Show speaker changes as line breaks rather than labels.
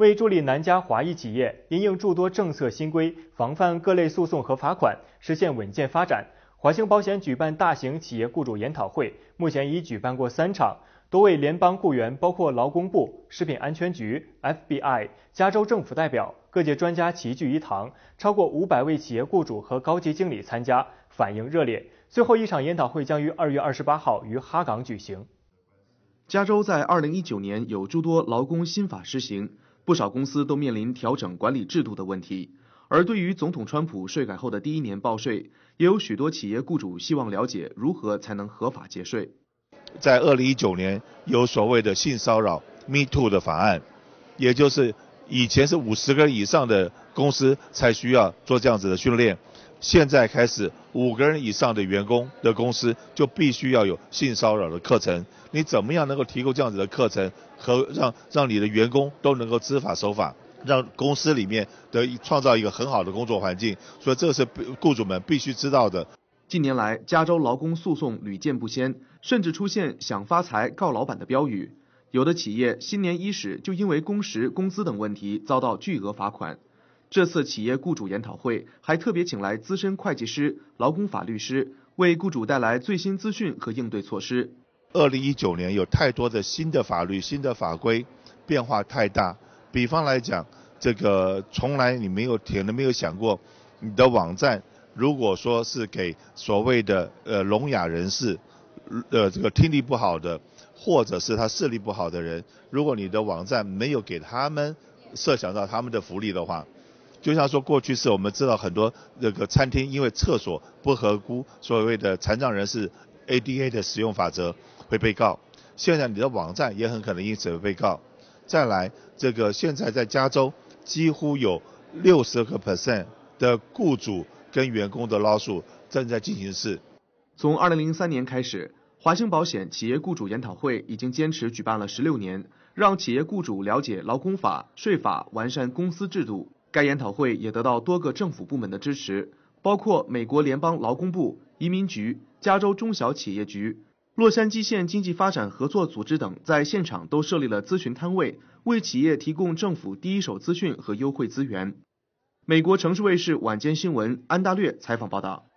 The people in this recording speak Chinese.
为助力南加华裔企业因应诸多政策新规，防范各类诉讼和罚款，实现稳健发展，华兴保险举办大型企业雇主研讨会，目前已举办过三场，多位联邦雇员，包括劳工部、食品安全局、FBI、加州政府代表、各界专家齐聚一堂，超过五百位企业雇主和高级经理参加，反应热烈。最后一场研讨会将于二月二十八号于哈港举行。
加州在二零一九年有诸多劳工新法实行。不少公司都面临调整管理制度的问题，而对于总统川普税改后的第一年报税，也有许多企业雇主希望了解如何才能合法节税。
在二零一九年，有所谓的性骚扰 Me Too 的法案，也就是以前是五十个以上的公司才需要做这样子的训练。现在开始，五个人以上的员工的公司就必须要有性骚扰的课程。你怎么样能够提供这样子的课程，和让让你的员工都能够知法守法，让公司里面的创造一个很好的工作环境？所以这是雇主们必须知道的。近年来，加州劳工诉讼屡见不鲜，甚至
出现“想发财告老板”的标语。有的企业新年伊始就因为工时、工资等问题遭到巨额罚款。这次企业雇主研讨会还特别请来
资深会计师、劳工法律师，为雇主带来最新资讯和应对措施。二零一九年有太多的新的法律、新的法规，变化太大。比方来讲，这个从来你没有填的、没有想过，你的网站如果说是给所谓的呃聋哑人士，呃这个听力不好的，或者是他视力不好的人，如果你的网站没有给他们设想到他们的福利的话。就像说过去是我们知道很多那个餐厅因为厕所不合乎所谓的残障人士 ADA 的使用法则会被告，现在你的网站也很可能因此被告。再来，这个现在在加州几乎有六十个 percent 的雇主跟员工的劳数正在进行式。从二零零三年开始，华兴保
险企业雇主研讨会已经坚持举办了十六年，让企业雇主了解劳工法、税法，完善公司制度。该研讨会也得到多个政府部门的支持，包括美国联邦劳工部、移民局、加州中小企业局、洛杉矶县经济发展合作组织等，在现场都设立了咨询摊位，为企业提供政府第一手资讯和优惠资源。美国城市卫视晚间新闻安大略采访报道。